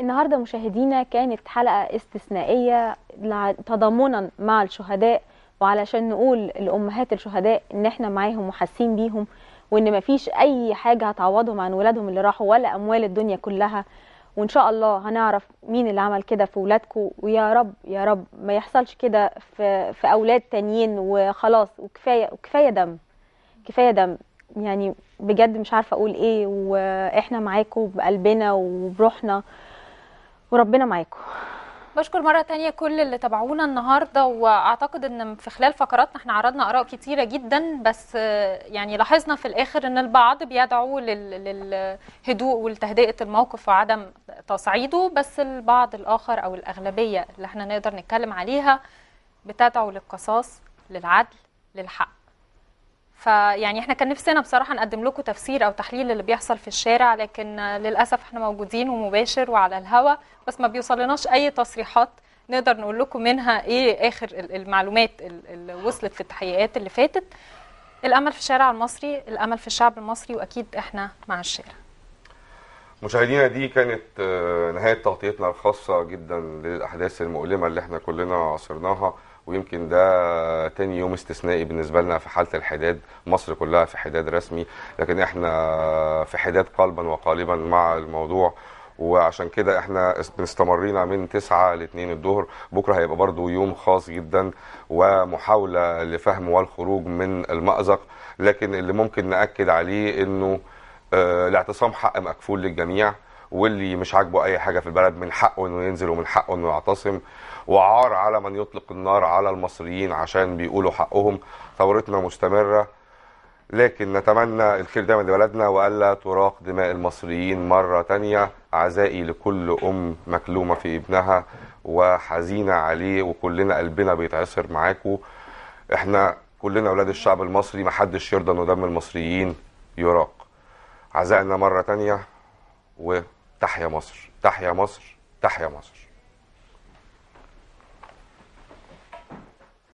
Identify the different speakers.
Speaker 1: النهارده مشاهدينا كانت حلقه استثنائيه تضامنا مع الشهداء وعلشان نقول لامهات الشهداء ان احنا معاهم وحاسين بيهم وان مفيش اي حاجه هتعوضهم عن ولادهم اللي راحوا ولا اموال الدنيا كلها وان شاء الله هنعرف مين اللي عمل كده في ولادكم ويا رب يا رب ما يحصلش كده في في اولاد تانيين وخلاص وكفايه وكفايه دم كفايه دم يعني بجد مش عارفه اقول ايه واحنا معاكم بقلبنا وبروحنا وربنا معاكم
Speaker 2: بشكر مرة تانية كل اللي تابعونا النهاردة وأعتقد أن في خلال فقراتنا احنا عرضنا آراء كتيرة جدا بس يعني لاحظنا في الآخر أن البعض بيدعو للهدوء وتهدئه الموقف وعدم تصعيده بس البعض الآخر أو الأغلبية اللي احنا نقدر نتكلم عليها بتدعو للقصاص للعدل للحق فيعني احنا كان نفسنا بصراحه نقدم لكم تفسير او تحليل اللي بيحصل في الشارع لكن للاسف احنا موجودين ومباشر وعلى الهوا بس ما بيوصلناش اي تصريحات نقدر نقول لكم منها ايه اخر المعلومات اللي وصلت في التحقيقات اللي فاتت الامل في الشارع المصري الامل في الشعب المصري واكيد احنا مع الشارع
Speaker 3: مشاهدينا دي كانت آه، نهايه تغطيتنا الخاصه جدا للاحداث المؤلمه اللي احنا كلنا عاصرناها ويمكن ده تاني يوم استثنائي بالنسبه لنا في حاله الحداد مصر كلها في حداد رسمي لكن احنا في حداد قلبا وقالبا مع الموضوع وعشان كده احنا استمرينا من 9 ل 2 الظهر بكره هيبقى برضو يوم خاص جدا ومحاوله لفهم والخروج من المازق لكن اللي ممكن ناكد عليه انه الاعتصام آه، حق مكفول للجميع واللي مش عاجبه اي حاجه في البلد من حقه انه ينزل ومن حقه انه يعتصم وعار على من يطلق النار على المصريين عشان بيقولوا حقهم ثورتنا مستمره لكن نتمنى الخير دايما لبلدنا والا تراق دماء المصريين مره تانية عزائي لكل ام مكلومه في ابنها وحزينه عليه وكلنا قلبنا بيتعصر معاكم احنا كلنا اولاد الشعب المصري محدش يرضى انه دم المصريين يراق عزائنا مره تانية و تحيا مصر تحيا مصر تحيا مصر